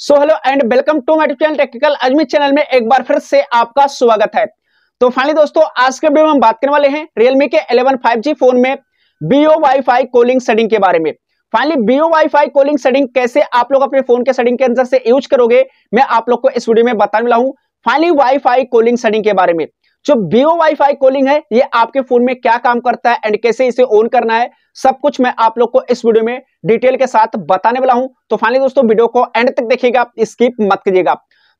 so hello and welcome to my channel technical Ajmer channel में एक बार फिर से आपका स्वागत है तो फाइनली दोस्तों आज के वीडियो में हम बात करने वाले हैं रियलमी के 11 5G फोन में बीओ वाईफाई कॉलिंग सेटिंग के बारे में finally VO WiFi calling setting कैसे आप लोग अपने फोन के सेटिंग के अंदर से यूज करोगे मैं आप लोग को इस वीडियो में बताने वाला हूँ फाइनली फाई कॉलिंग सेटिंग के बारे में जो बीओ वाईफाई कॉलिंग है ये आपके फोन में क्या काम करता है एंड कैसे इसे ऑन करना है सब कुछ मैं आप लोग को इस वीडियो में डिटेल के साथ बताने वाला हूं तो फाइनली दोस्तों वीडियो को एंड तक देखिएगा स्किप मत कीजिएगा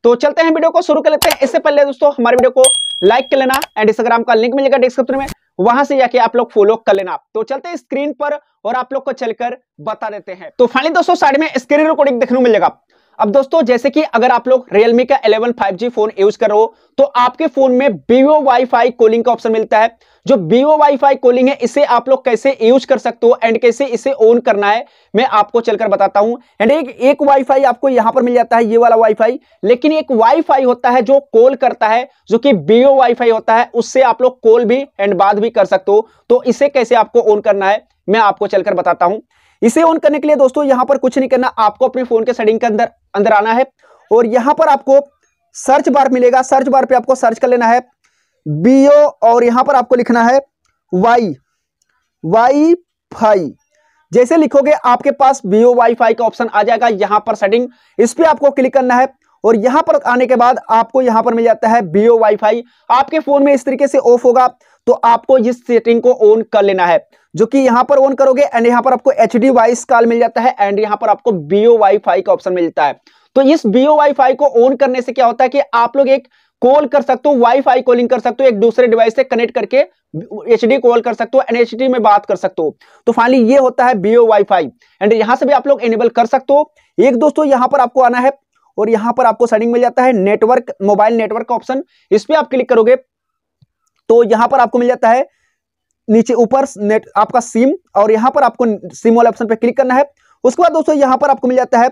तो चलते हैं वीडियो को शुरू कर लेते हैं इससे पहले दोस्तों हमारे वीडियो को लाइक कर लेना एंड इंस्टाग्राम का लिंक मिलेगा डिस्क्रिप्शन में वहां से जाके आप लोग फॉलो कर लेना तो चलते हैं स्क्रीन पर और आप लोग को चलकर बता देते हैं तो फाइनली दोस्तों साइड में स्क्रीन रिकॉर्डिंग देखने को मिलेगा अब दोस्तों जैसे कि अगर आप लोग Realme का 11 5G फोन यूज कर रहे हो तो आपके फोन में Vivo Wi-Fi कॉलिंग का ऑप्शन मिलता है जो Vivo Wi-Fi कॉलिंग है इसे आप लोग कैसे यूज कर सकते हो एंड कैसे इसे ऑन करना है मैं आपको चलकर बताता हूं एंड एक एक Wi-Fi आपको यहां पर मिल जाता है ये वाला Wi-Fi लेकिन एक Wi-Fi होता है जो कॉल करता है जो कि Vivo Wi-Fi होता है उससे आप लोग कॉल भी एंड बात भी कर सकते हो तो इसे कैसे आपको ऑन करना है मैं आपको चलकर बताता हूं इसे ऑन करने के लिए दोस्तों यहां पर कुछ नहीं करना आपको अपने फोन के सेटिंग के अंदर अंदर आना है और यहां पर आपको सर्च बार मिलेगा सर्च बार पे आपको सर्च कर लेना है बीओ और यहां पर आपको लिखना है वाई वाई फाई जैसे लिखोगे आपके पास बीओ फाई का ऑप्शन आ जाएगा यहां पर सेटिंग इस पर आपको क्लिक करना है और यहां पर आने के बाद आपको यहां पर मिल जाता है बीओ वाईफाई आपके फोन में इस तरीके से ऑफ होगा तो आपको इस सेटिंग को ऑन कर लेना है जो कि यहां पर ऑन करोगे एंड यहां पर आपको एच डी वाइस कॉल मिल जाता है एंड यहां पर आपको बीओ वाईफाई का ऑप्शन मिलता है तो इस बीओ वाईफाई को ऑन करने से क्या होता है कि आप लोग एक कॉल कर सकते हो वाईफाई कॉलिंग कर सकते हो एक दूसरे डिवाइस से कनेक्ट करके एच कॉल कर सकते हो एंड एच में बात कर सकते हो तो फाइनली ये होता है बीओ वाईफाई एंड यहां से भी आप लोग एनेबल कर सकते हो एक दोस्तों यहां पर आपको आना है और यहां पर आपको सेटिंग मिल जाता है नेटवर्क मोबाइल नेटवर्क का ऑप्शन इस पर आप क्लिक करोगे तो यहां पर आपको मिल जाता है नीचे ऊपर नेट आपका सिम और यहां पर आपको सिम वाले ऑप्शन पर क्लिक करना है उसके बाद दोस्तों यहां पर आपको मिल जाता है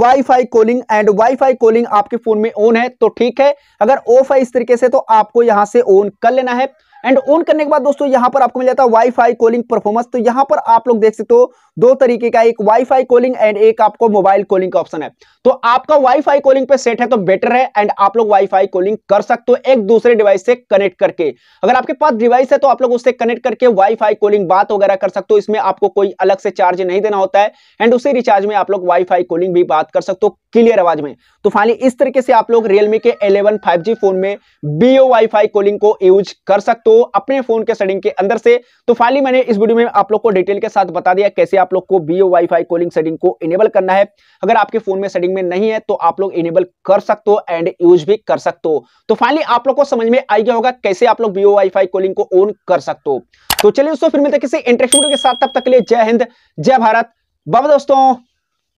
WiFi calling and WiFi calling आपके फोन में ऑन है तो ठीक है अगर ऑफ है इस तरीके से तो आपको यहां से ऑन कर लेना है एंड ऑन करने के बाद दोस्तों यहां पर आपको मिल जाता है वाईफाई कॉलिंग परफॉर्मेंस तो यहां पर आप लोग देख सकते हो दो तरीके का एक वाईफाई कॉलिंग एंड एक आपको मोबाइल कॉलिंग का ऑप्शन है तो आपका वाईफाई कॉलिंग पे सेट है तो बेटर है एंड आप लोग वाईफाई कॉलिंग कर सकते हो एक दूसरे डिवाइस से कनेक्ट करके अगर आपके पास डिवाइस है तो आप लोग उससे कनेक्ट करके वाईफाई कॉलिंग बात वगैरह कर सकते हो इसमें आपको कोई अलग से चार्ज नहीं देना होता है एंड उसी रिचार्ज में आप लोग वाईफाई कॉलिंग भी बात कर सकते हो क्लियर आवाज में तो फाइनली इस तरीके से आप लोग रियलमी के इलेवन फाइव फोन में बीओ फाई कॉलिंग को यूज कर सकते हो अपने फोन के सेटिंग के अंदर से तो फाइनली मैंने इस वीडियो में आप लोग को डिटेल के साथ बता दिया कैसे आप लोग को बीओ वाईफाई कॉलिंग सेटिंग को इनेबल करना है अगर आपके फोन में सेटिंग में नहीं है तो आप लोग इनेबल कर सकते हो एंड यूज भी कर सकते हो तो फाइनली आप लोग को समझ में आ गया होगा कैसे आप लोग बीओ वाईफाई कॉलिंग को ऑन कर सकते हो तो चलिए दोस्तों फिर मिलते किसी इंटरेस्ट के साथ तब तक के लिए जय हिंद जय भारत बाबा दोस्तों